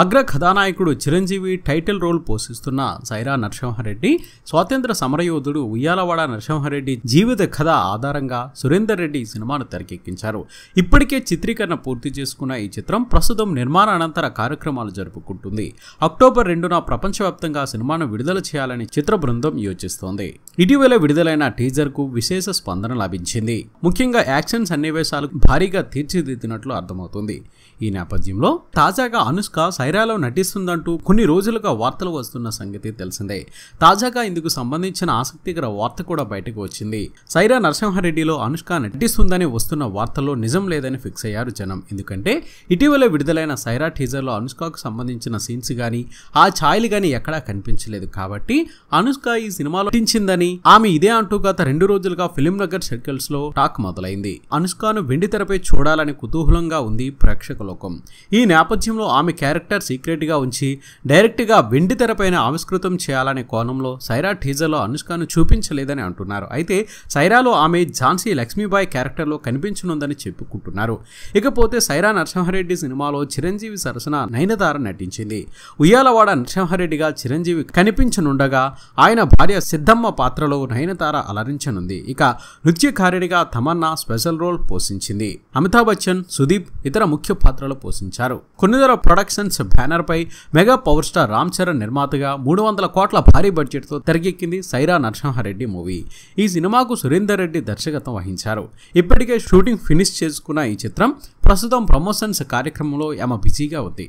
అగ్ర కథానాయకుడు Chiranjeevi title role పోషిస్తున్న సైరా నరసింహారెడ్డి స్వాతంత్ర సమరయోధుడు ఉయ్యాలవాడ నరసింహారెడ్డి జీవిత కథ ఆధారంగా సురేందర్ రెడ్డి సినిమాను తెరకెక్కించారు ఇప్పటికే చిత్రీకరణ పూర్తి చేసుకున్న ఈ చిత్రం ప్రస్తుతం నిర్మాణానంతర కార్యక్రమాలు జరుపుకుంటుంది అక్టోబర్ రెండున ప్రపంచవ్యాప్తంగా సినిమాను విడుదల చేయాలని చిత్ర బృందం యోచిస్తోంది ఇటీవల విడుదలైన టీజర్కు విశేష స్పందన లభించింది ముఖ్యంగా యాక్షన్ సన్నివేశాలు భారీగా తీర్చిదిద్దినట్లు అర్థమవుతుంది ఈ నేపథ్యంలో తాజాగా అనుష్క సైరాలో నటిస్తుందంటూ కొన్ని రోజులుగా వార్తలు వస్తున్న సంగతి తెలిసిందే తాజాగా ఇందుకు సంబంధించిన ఆసక్తికర వార్త కూడా బయటకు వచ్చింది సైరా నరసింహారెడ్డిలో అనుష్క నటిస్తుందని వస్తున్న వార్తల్లో నిజం లేదని ఫిక్స్ అయ్యారు జనం ఎందుకంటే ఇటీవల విడుదలైన సైరా టీజర్లో అనుష్కకు సంబంధించిన సీన్స్ కానీ ఆ ఛాయలు కానీ ఎక్కడా కనిపించలేదు కాబట్టి అనుష్క ఈ సినిమాలో నటించిందని ఆమె ఇదే అంటూ గత రెండు రోజులుగా ఫిలిం నగర్ సర్కిల్స్ లో టాక్ మొదలైంది అనుష్కను వెండి తెరపై చూడాలని కుతూహలంగా ఉంది ప్రేక్షక లోకం ఈ నేపథ్యంలో ఆమె క్యారెక్టర్ క్యారెక్టర్ సీక్రెట్గా ఉంచి డైరెక్ట్గా వెండి తెరపైన ఆవిష్కృతం చేయాలనే కోణంలో సైరా టీజర్లో అనుష్కను చూపించలేదని అంటున్నారు అయితే సైరాలో ఆమె ఝాన్సీ లక్ష్మీబాయ్ క్యారెక్టర్లో కనిపించనుందని చెప్పుకుంటున్నారు ఇకపోతే సైరా నరసింహారెడ్డి సినిమాలో చిరంజీవి సరసన నయనతార నటించింది ఉయ్యాలవాడ నరసింహారెడ్డిగా చిరంజీవి కనిపించనుండగా ఆయన భార్య సిద్ధమ్మ పాత్రలో నయనతార అలరించనుంది ఇక నృత్యకారిణిగా తమన్నా స్పెషల్ రోల్ పోషించింది అమితాబ్ బచ్చన్ సుదీప్ ఇతర ముఖ్య పాత్రలు పోషించారు కొన్నిదర ప్రొడక్షన్స్ బ్యానర్ బ్యానర్పై mega power star Ram Charan నిర్మాతగా మూడు వందల కోట్ల భారీ బడ్జెట్తో తెరకెక్కింది సైరా నరసింహారెడ్డి మూవీ ఈ సినిమాకు సురేందర్ రెడ్డి దర్శకత్వం వహించారు ఇప్పటికే షూటింగ్ ఫినిష్ చేసుకున్న ఈ చిత్రం ప్రస్తుతం ప్రమోషన్స్ కార్యక్రమంలో ఆమె బిజీగా ఉంది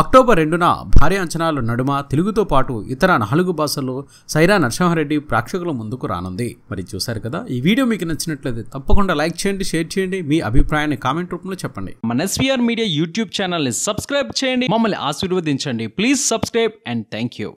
అక్టోబర్ రెండున భారీ అంచనాల నడుమ తెలుగుతో పాటు ఇతర నాలుగు భాషల్లో సైరా నరసింహారెడ్డి ప్రేక్షకుల ముందుకు రానుంది మరి చూశారు కదా ఈ వీడియో మీకు నచ్చినట్లయితే తప్పకుండా లైక్ చేయండి షేర్ చేయండి మీ అభిప్రాయాన్ని కామెంట్ రూపంలో చెప్పండి మన ఎస్వీఆర్ మీడియా యూట్యూబ్ ఛానల్ని సబ్స్క్రైబ్ చేయండి మమ్మల్ని ఆశీర్వదించండి please subscribe and thank you